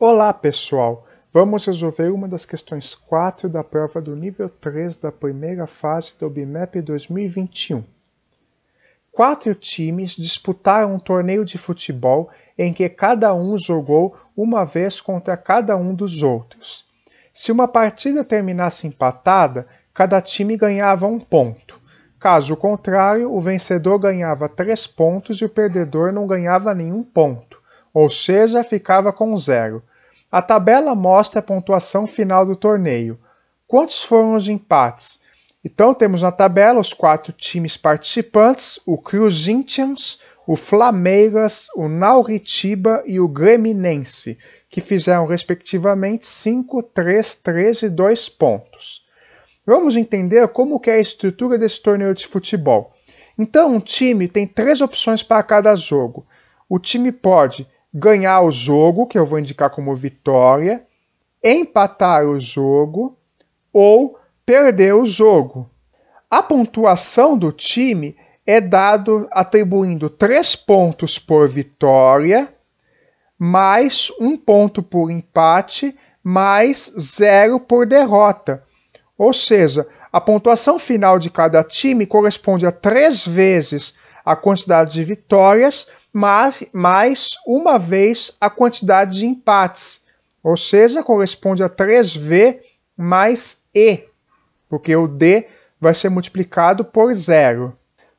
Olá, pessoal! Vamos resolver uma das questões 4 da prova do nível 3 da primeira fase do BMAP 2021. Quatro times disputaram um torneio de futebol em que cada um jogou uma vez contra cada um dos outros. Se uma partida terminasse empatada, cada time ganhava um ponto. Caso contrário, o vencedor ganhava três pontos e o perdedor não ganhava nenhum ponto ou seja, ficava com zero. A tabela mostra a pontuação final do torneio. Quantos foram os empates? Então temos na tabela os quatro times participantes: o Corinthians, o Flameiras, o Nauritiba e o Greminense, que fizeram respectivamente 5, 3, 13 e 2 pontos. Vamos entender como é a estrutura desse torneio de futebol. Então um time tem três opções para cada jogo. O time pode ganhar o jogo, que eu vou indicar como vitória, empatar o jogo ou perder o jogo. A pontuação do time é dado atribuindo três pontos por vitória, mais um ponto por empate, mais zero por derrota. Ou seja, a pontuação final de cada time corresponde a três vezes a quantidade de vitórias mais, mais uma vez a quantidade de empates, ou seja, corresponde a 3V mais E, porque o D vai ser multiplicado por zero.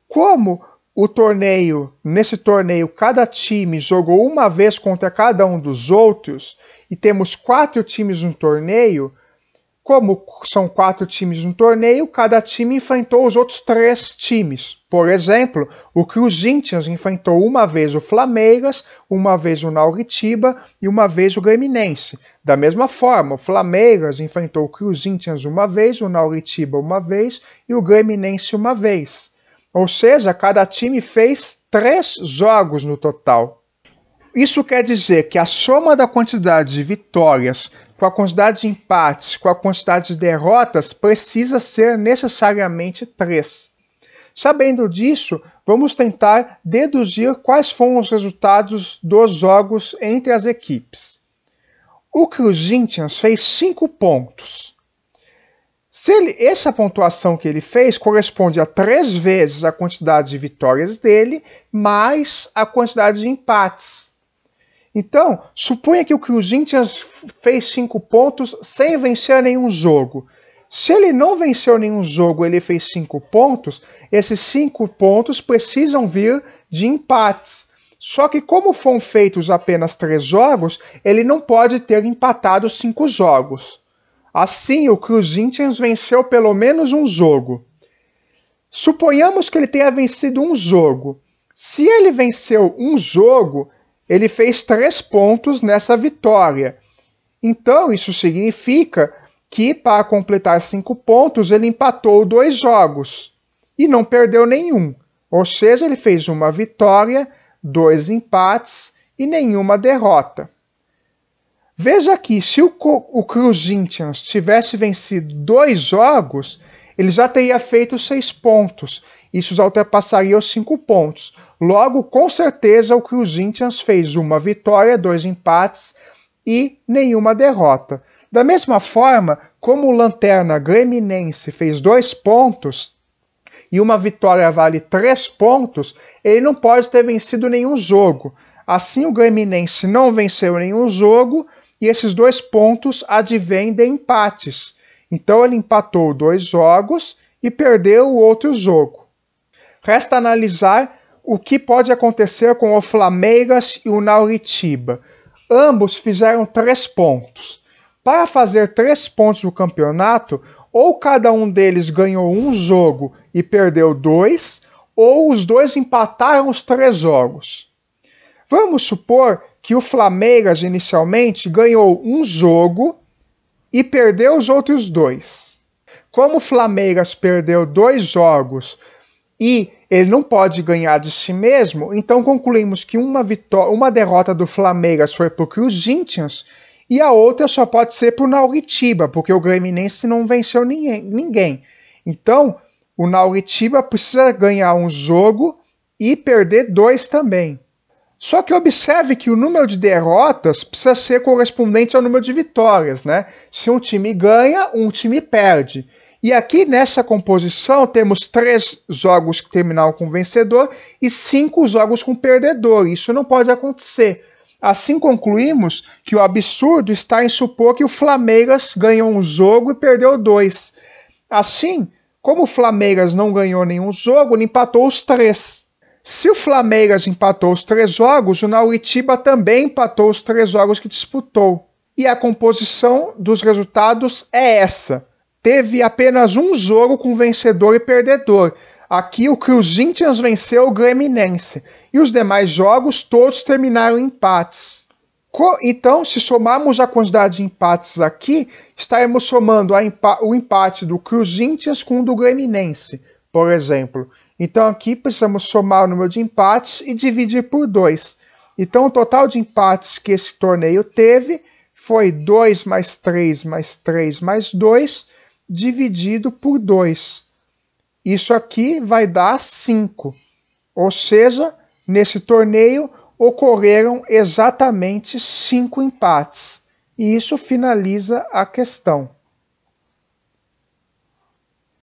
Como o torneio, nesse torneio, cada time jogou uma vez contra cada um dos outros e temos quatro times no torneio, como são quatro times no torneio, cada time enfrentou os outros três times. Por exemplo, o Corinthians enfrentou uma vez o Flameiras, uma vez o Nauritiba e uma vez o Greminense. Da mesma forma, o Flameiras enfrentou o Corinthians uma vez, o Nauritiba uma vez e o Greminense uma vez. Ou seja, cada time fez três jogos no total. Isso quer dizer que a soma da quantidade de vitórias com a quantidade de empates, com a quantidade de derrotas, precisa ser necessariamente 3. Sabendo disso, vamos tentar deduzir quais foram os resultados dos jogos entre as equipes. O Corinthians fez 5 pontos. Se ele, essa pontuação que ele fez corresponde a três vezes a quantidade de vitórias dele, mais a quantidade de empates. Então, suponha que o Corinthians fez cinco pontos sem vencer nenhum jogo. Se ele não venceu nenhum jogo, ele fez cinco pontos. Esses cinco pontos precisam vir de empates. Só que como foram feitos apenas três jogos, ele não pode ter empatado cinco jogos. Assim, o Corinthians venceu pelo menos um jogo. Suponhamos que ele tenha vencido um jogo. Se ele venceu um jogo, ele fez três pontos nessa vitória. Então, isso significa que, para completar cinco pontos, ele empatou dois jogos e não perdeu nenhum. Ou seja, ele fez uma vitória, dois empates e nenhuma derrota. Veja aqui, se o, o Corinthians tivesse vencido dois jogos, ele já teria feito seis pontos. Isso já ultrapassaria os cinco pontos. Logo, com certeza, o que os Indians fez uma vitória, dois empates e nenhuma derrota. Da mesma forma, como o Lanterna Greminense fez dois pontos e uma vitória vale três pontos, ele não pode ter vencido nenhum jogo. Assim, o Greminense não venceu nenhum jogo e esses dois pontos advêm de empates. Então, ele empatou dois jogos e perdeu o outro jogo. Resta analisar o que pode acontecer com o Flameiras e o Nauritiba. Ambos fizeram três pontos. Para fazer três pontos no campeonato, ou cada um deles ganhou um jogo e perdeu dois, ou os dois empataram os três jogos. Vamos supor que o Flameiras inicialmente ganhou um jogo e perdeu os outros dois. Como o Flameiras perdeu dois jogos e ele não pode ganhar de si mesmo, então concluímos que uma, vitória, uma derrota do Flamengas foi porque os Corinthians e a outra só pode ser para o Nauritiba, porque o Grêminense não venceu ninguém. Então, o Nauritiba precisa ganhar um jogo e perder dois também. Só que observe que o número de derrotas precisa ser correspondente ao número de vitórias, né? Se um time ganha, um time perde. E aqui nessa composição temos três jogos que terminaram com vencedor e cinco jogos com perdedor. Isso não pode acontecer. Assim concluímos que o absurdo está em supor que o Flamengo ganhou um jogo e perdeu dois. Assim, como o Flamengo não ganhou nenhum jogo, ele empatou os três. Se o Flamengo empatou os três jogos, o Nauritiba também empatou os três jogos que disputou. E a composição dos resultados é essa teve apenas um jogo com vencedor e perdedor. Aqui o Corinthians venceu o Gleminense e os demais jogos todos terminaram em empates. Então, se somarmos a quantidade de empates aqui, estaremos somando empa o empate do Corinthians com o do Gleminense, por exemplo. Então, aqui precisamos somar o número de empates e dividir por 2. Então, o total de empates que esse torneio teve foi 2 mais 3 mais 3 mais 2, dividido por 2. Isso aqui vai dar 5. Ou seja, nesse torneio ocorreram exatamente 5 empates. E isso finaliza a questão.